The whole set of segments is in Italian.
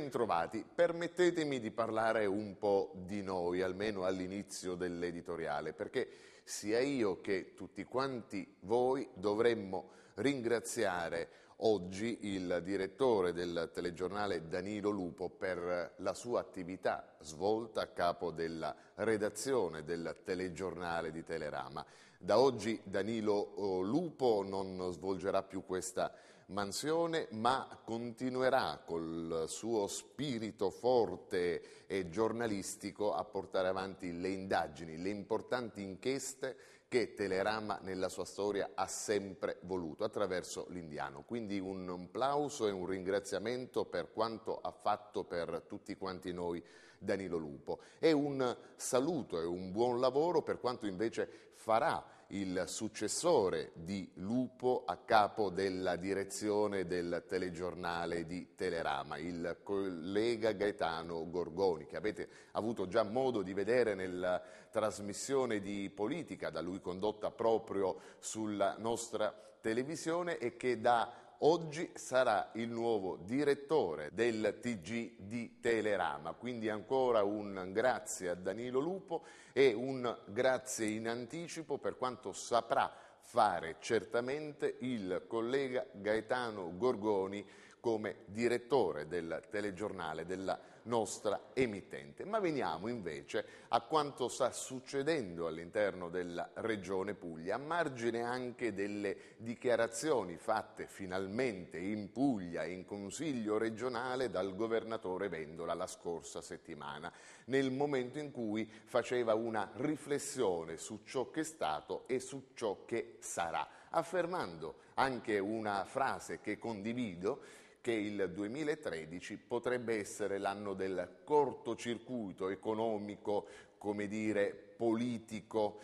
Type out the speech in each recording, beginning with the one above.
bentrovati. Permettetemi di parlare un po' di noi, almeno all'inizio dell'editoriale, perché sia io che tutti quanti voi dovremmo ringraziare oggi il direttore del telegiornale Danilo Lupo per la sua attività svolta a capo della redazione del telegiornale di Telerama. Da oggi Danilo eh, Lupo non svolgerà più questa attività mansione, ma continuerà col suo spirito forte e giornalistico a portare avanti le indagini, le importanti inchieste che Telerama nella sua storia ha sempre voluto attraverso l'indiano. Quindi un applauso e un ringraziamento per quanto ha fatto per tutti quanti noi Danilo Lupo e un saluto e un buon lavoro per quanto invece farà il successore di Lupo a capo della direzione del telegiornale di Telerama, il collega Gaetano Gorgoni, che avete avuto già modo di vedere nella trasmissione di politica da lui condotta proprio sulla nostra televisione e che da oggi sarà il nuovo direttore del TG di Telerama. Quindi ancora un grazie a Danilo Lupo e un grazie in anticipo per quanto saprà fare certamente il collega Gaetano Gorgoni come direttore del telegiornale della nostra emittente. Ma veniamo invece a quanto sta succedendo all'interno della Regione Puglia, a margine anche delle dichiarazioni fatte finalmente in Puglia, in Consiglio regionale, dal governatore Vendola la scorsa settimana, nel momento in cui faceva una riflessione su ciò che è stato e su ciò che sarà, affermando anche una frase che condivido, che il 2013 potrebbe essere l'anno del cortocircuito economico, come dire, politico,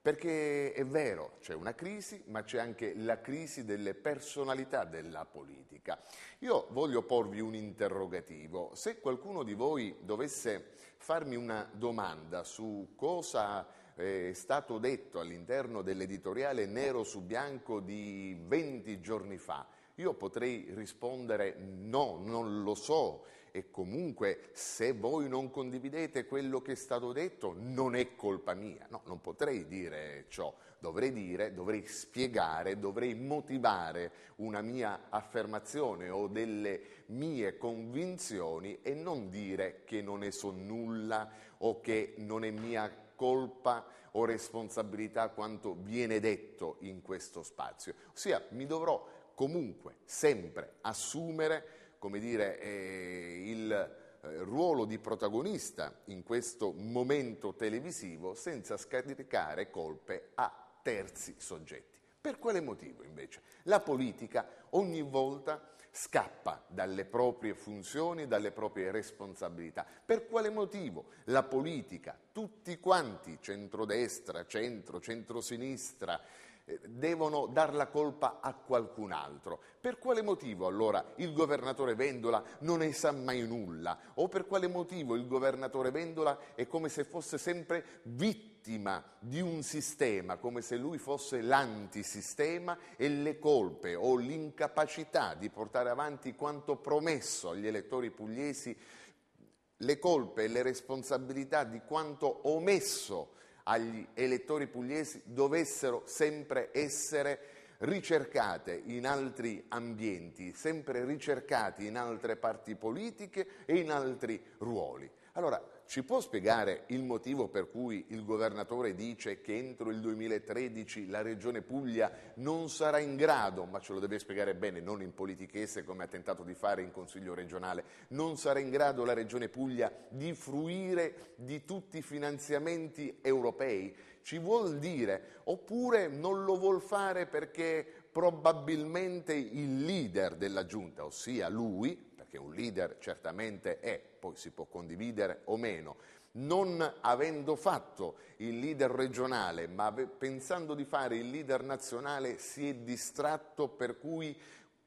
perché è vero, c'è una crisi, ma c'è anche la crisi delle personalità della politica. Io voglio porvi un interrogativo. Se qualcuno di voi dovesse farmi una domanda su cosa eh, è stato detto all'interno dell'editoriale Nero su Bianco di 20 giorni fa, io potrei rispondere no, non lo so e comunque se voi non condividete quello che è stato detto non è colpa mia. No, non potrei dire ciò, dovrei dire, dovrei spiegare, dovrei motivare una mia affermazione o delle mie convinzioni e non dire che non ne so nulla o che non è mia colpa o responsabilità quanto viene detto in questo spazio. Ossia, mi dovrò comunque sempre assumere come dire, eh, il eh, ruolo di protagonista in questo momento televisivo senza scaricare colpe a terzi soggetti. Per quale motivo invece? La politica ogni volta scappa dalle proprie funzioni, dalle proprie responsabilità. Per quale motivo la politica, tutti quanti, centrodestra, centro, centrosinistra, eh, devono dar la colpa a qualcun altro. Per quale motivo allora il governatore Vendola non ne sa mai nulla? O per quale motivo il governatore Vendola è come se fosse sempre vittima? di un sistema, come se lui fosse l'antisistema e le colpe o l'incapacità di portare avanti quanto promesso agli elettori pugliesi, le colpe e le responsabilità di quanto omesso agli elettori pugliesi dovessero sempre essere ricercate in altri ambienti, sempre ricercati in altre parti politiche e in altri ruoli. Allora, ci può spiegare il motivo per cui il governatore dice che entro il 2013 la regione Puglia non sarà in grado, ma ce lo deve spiegare bene, non in politichesse come ha tentato di fare in Consiglio regionale, non sarà in grado la regione Puglia di fruire di tutti i finanziamenti europei? Ci vuol dire, oppure non lo vuol fare perché probabilmente il leader della giunta, ossia lui, che un leader certamente è, poi si può condividere o meno, non avendo fatto il leader regionale, ma pensando di fare il leader nazionale, si è distratto per cui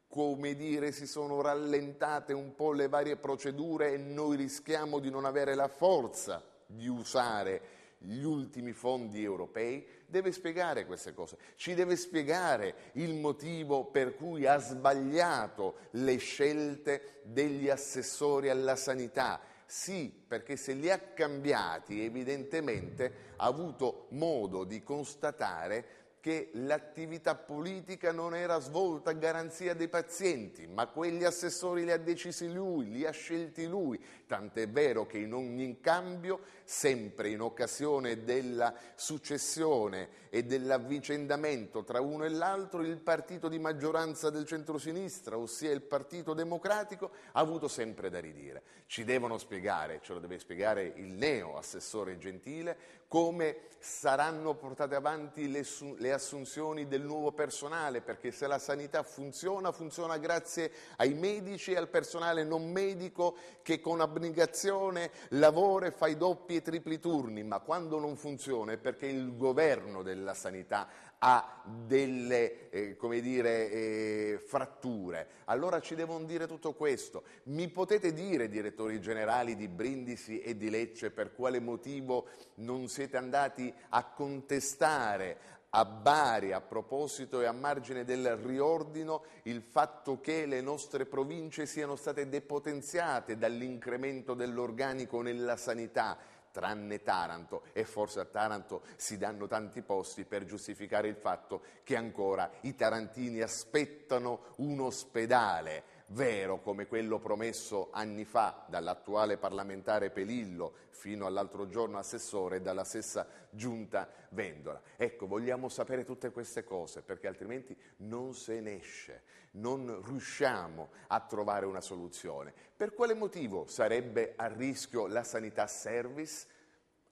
come dire, si sono rallentate un po' le varie procedure e noi rischiamo di non avere la forza di usare gli ultimi fondi europei, deve spiegare queste cose, ci deve spiegare il motivo per cui ha sbagliato le scelte degli assessori alla sanità. Sì, perché se li ha cambiati evidentemente ha avuto modo di constatare che l'attività politica non era svolta a garanzia dei pazienti, ma quegli assessori li ha decisi lui, li ha scelti lui, tant'è vero che in ogni cambio, sempre in occasione della successione e dell'avvicendamento tra uno e l'altro, il partito di maggioranza del centrosinistra, ossia il Partito Democratico, ha avuto sempre da ridire. Ci devono spiegare, ce lo deve spiegare il neo assessore Gentile, come saranno portate avanti le, le assunzioni del nuovo personale, perché se la sanità funziona, funziona grazie ai medici e al personale non medico che con abnegazione lavora e fa i doppi e tripli turni, ma quando non funziona è perché il governo della sanità ha delle eh, dire, eh, fratture. Allora ci devono dire tutto questo. Mi potete dire, direttori generali di Brindisi e di Lecce, per quale motivo non siete andati a contestare a Bari a proposito e a margine del riordino il fatto che le nostre province siano state depotenziate dall'incremento dell'organico nella sanità tranne Taranto e forse a Taranto si danno tanti posti per giustificare il fatto che ancora i tarantini aspettano un ospedale vero come quello promesso anni fa dall'attuale parlamentare Pelillo fino all'altro giorno assessore e dalla stessa giunta Vendola. Ecco, vogliamo sapere tutte queste cose perché altrimenti non se ne esce, non riusciamo a trovare una soluzione. Per quale motivo sarebbe a rischio la sanità service?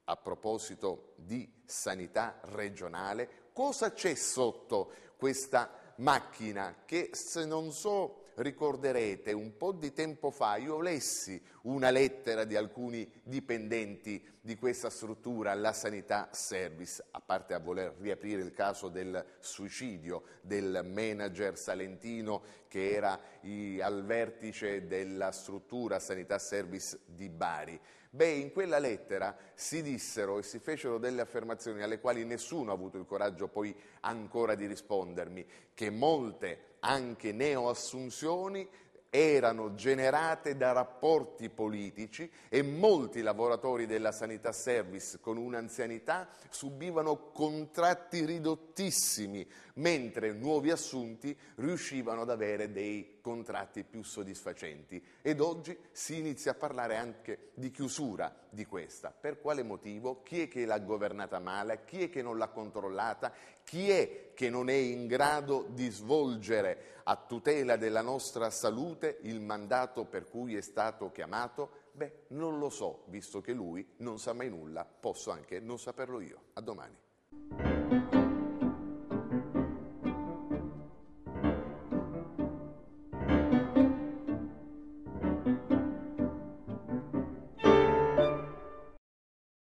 A proposito di sanità regionale, cosa c'è sotto questa macchina che se non so ricorderete, un po' di tempo fa io lessi una lettera di alcuni dipendenti di questa struttura, la Sanità Service, a parte a voler riaprire il caso del suicidio del manager salentino che era i, al vertice della struttura Sanità Service di Bari. Beh, in quella lettera si dissero e si fecero delle affermazioni alle quali nessuno ha avuto il coraggio poi ancora di rispondermi, che molte anche neoassunzioni erano generate da rapporti politici e molti lavoratori della sanità service con un'anzianità subivano contratti ridottissimi, mentre nuovi assunti riuscivano ad avere dei contratti più soddisfacenti. Ed oggi si inizia a parlare anche di chiusura di questa. Per quale motivo? Chi è che l'ha governata male? Chi è che non l'ha controllata? Chi è che non è in grado di svolgere a tutela della nostra salute esattamente il mandato per cui è stato chiamato? Beh, non lo so, visto che lui non sa mai nulla, posso anche non saperlo io. A domani.